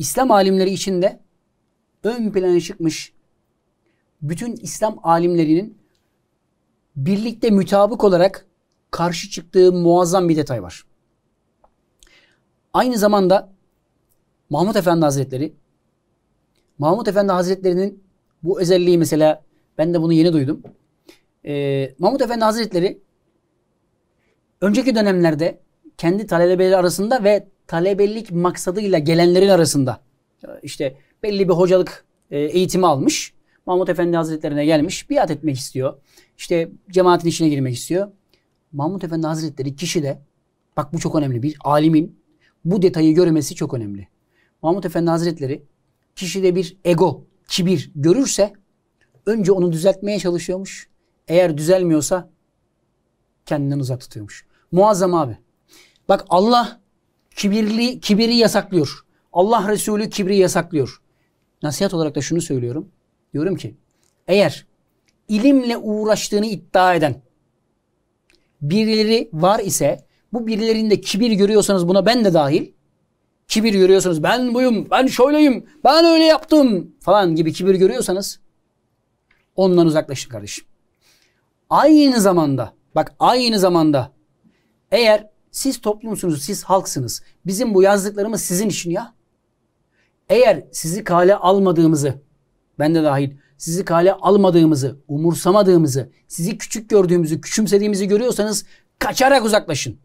İslam alimleri içinde ön plana çıkmış bütün İslam alimlerinin birlikte mütabık olarak karşı çıktığı muazzam bir detay var. Aynı zamanda Mahmut Efendi Hazretleri Mahmut Efendi Hazretleri'nin bu özelliği mesela ben de bunu yeni duydum. Ee, Mahmut Efendi Hazretleri önceki dönemlerde kendi talebeleri arasında ve talebelik maksadıyla gelenlerin arasında e, işte belli bir hocalık e, eğitimi almış. Mahmut Efendi Hazretlerine gelmiş. Biat etmek istiyor. İşte cemaatin içine girmek istiyor. Mahmut Efendi Hazretleri kişi de bak bu çok önemli bir alimin bu detayı görmesi çok önemli. Mahmut Efendi Hazretleri kişide bir ego, kibir görürse önce onu düzeltmeye çalışıyormuş. Eğer düzelmiyorsa kendinden uzak tutuyormuş. Muazzam abi. Bak Allah Kibirli, kibiri yasaklıyor. Allah Resulü kibri yasaklıyor. Nasihat olarak da şunu söylüyorum. Diyorum ki eğer ilimle uğraştığını iddia eden birileri var ise bu birilerinde kibir görüyorsanız buna ben de dahil kibir görüyorsanız ben buyum, ben şöyleyim, ben öyle yaptım falan gibi kibir görüyorsanız ondan uzaklaşın kardeşim. Aynı zamanda bak aynı zamanda eğer siz toplumsunuz, siz halksınız. Bizim bu yazdıklarımız sizin için ya. Eğer sizi kale almadığımızı, ben de dahil, sizi kale almadığımızı, umursamadığımızı, sizi küçük gördüğümüzü, küçümsediğimizi görüyorsanız kaçarak uzaklaşın.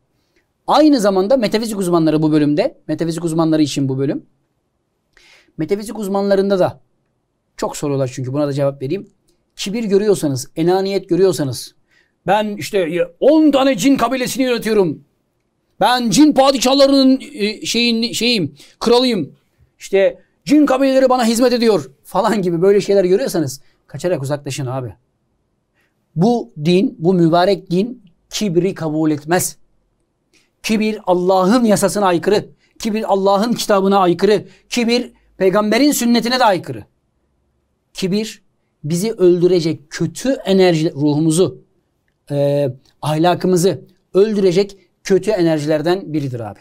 Aynı zamanda metafizik uzmanları bu bölümde, metafizik uzmanları için bu bölüm. Metafizik uzmanlarında da çok soruyorlar çünkü buna da cevap vereyim. Kibir görüyorsanız, enaniyet görüyorsanız, ben işte 10 tane cin kabilesini yönetiyorum ben cin padişahlarının e, şeyin, şeyim, kralıyım. İşte cin kabileleri bana hizmet ediyor falan gibi böyle şeyler görüyorsanız kaçarak uzaklaşın abi. Bu din, bu mübarek din kibri kabul etmez. Kibir Allah'ın yasasına aykırı. Kibir Allah'ın kitabına aykırı. Kibir peygamberin sünnetine de aykırı. Kibir bizi öldürecek kötü enerji ruhumuzu, e, ahlakımızı öldürecek kötü enerjilerden biridir abi.